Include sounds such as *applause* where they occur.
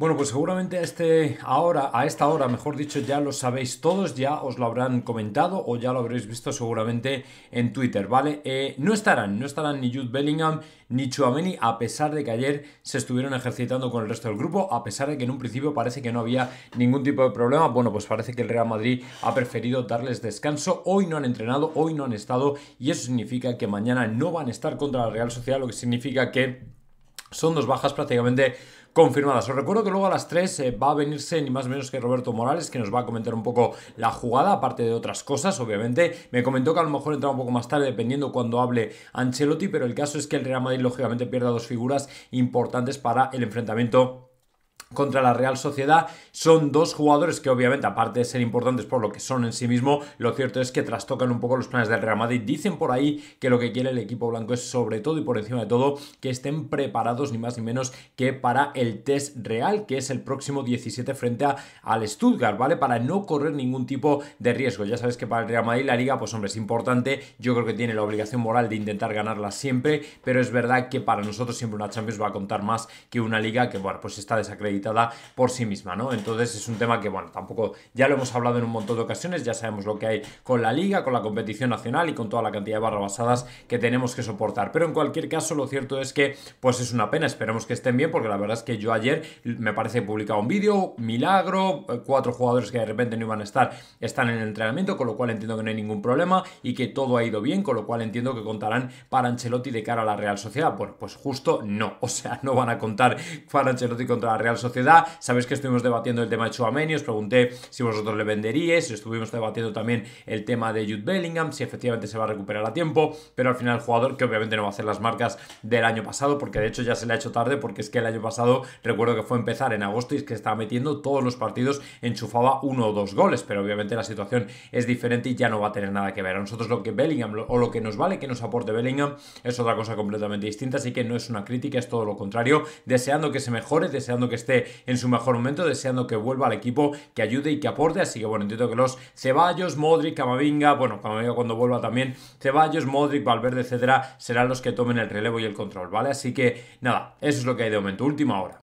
Bueno, pues seguramente a, este, ahora, a esta hora, mejor dicho, ya lo sabéis todos, ya os lo habrán comentado o ya lo habréis visto seguramente en Twitter, ¿vale? Eh, no estarán, no estarán ni Jude Bellingham ni Chuameni, a pesar de que ayer se estuvieron ejercitando con el resto del grupo, a pesar de que en un principio parece que no había ningún tipo de problema. Bueno, pues parece que el Real Madrid ha preferido darles descanso. Hoy no han entrenado, hoy no han estado y eso significa que mañana no van a estar contra la Real Sociedad, lo que significa que son dos bajas prácticamente confirmadas. Os recuerdo que luego a las 3 eh, va a venirse ni más ni menos que Roberto Morales, que nos va a comentar un poco la jugada, aparte de otras cosas, obviamente. Me comentó que a lo mejor entra un poco más tarde, dependiendo cuando hable Ancelotti, pero el caso es que el Real Madrid lógicamente pierda dos figuras importantes para el enfrentamiento contra la Real Sociedad. Son dos jugadores que obviamente, aparte de ser importantes por lo que son en sí mismo, lo cierto es que trastocan un poco los planes del Real Madrid. Dicen por ahí que lo que quiere el equipo blanco es sobre todo y por encima de todo que estén preparados ni más ni menos que para el test real, que es el próximo 17 frente al Stuttgart, ¿vale? Para no correr ningún tipo de riesgo. Ya sabes que para el Real Madrid la liga, pues hombre, es importante. Yo creo que tiene la obligación moral de intentar ganarla siempre, pero es verdad que para nosotros siempre una Champions va a contar más que una liga que, bueno, pues está desacreditada por sí misma, ¿no? Entonces es un tema que, bueno, tampoco ya lo hemos hablado en un montón de ocasiones, ya sabemos lo que hay con la liga, con la competición nacional y con toda la cantidad de barrabasadas que tenemos que soportar. Pero en cualquier caso, lo cierto es que, pues es una pena, esperemos que estén bien, porque la verdad es que yo ayer me parece que un vídeo, milagro, eh, cuatro jugadores que de repente no iban a estar, están en el entrenamiento, con lo cual entiendo que no hay ningún problema y que todo ha ido bien, con lo cual entiendo que contarán para Ancelotti de cara a la Real Sociedad. Bueno, pues justo no, *laughs* o sea, no van a contar para Ancelotti contra la Real Sociedad sociedad. Sabéis que estuvimos debatiendo el tema de y os pregunté si vosotros le venderíais, estuvimos debatiendo también el tema de Jude Bellingham, si efectivamente se va a recuperar a tiempo, pero al final el jugador que obviamente no va a hacer las marcas del año pasado, porque de hecho ya se le ha hecho tarde, porque es que el año pasado recuerdo que fue empezar en agosto y es que estaba metiendo todos los partidos, enchufaba uno o dos goles, pero obviamente la situación es diferente y ya no va a tener nada que ver. A nosotros lo que Bellingham o lo que nos vale que nos aporte Bellingham es otra cosa completamente distinta, así que no es una crítica, es todo lo contrario, deseando que se mejore, deseando que esté en su mejor momento, deseando que vuelva al equipo, que ayude y que aporte. Así que bueno, entiendo que los Ceballos, Modric, Camavinga, bueno, Camavinga cuando vuelva también, Ceballos, Modric, Valverde, etcétera, serán los que tomen el relevo y el control, ¿vale? Así que nada, eso es lo que hay de momento, última hora.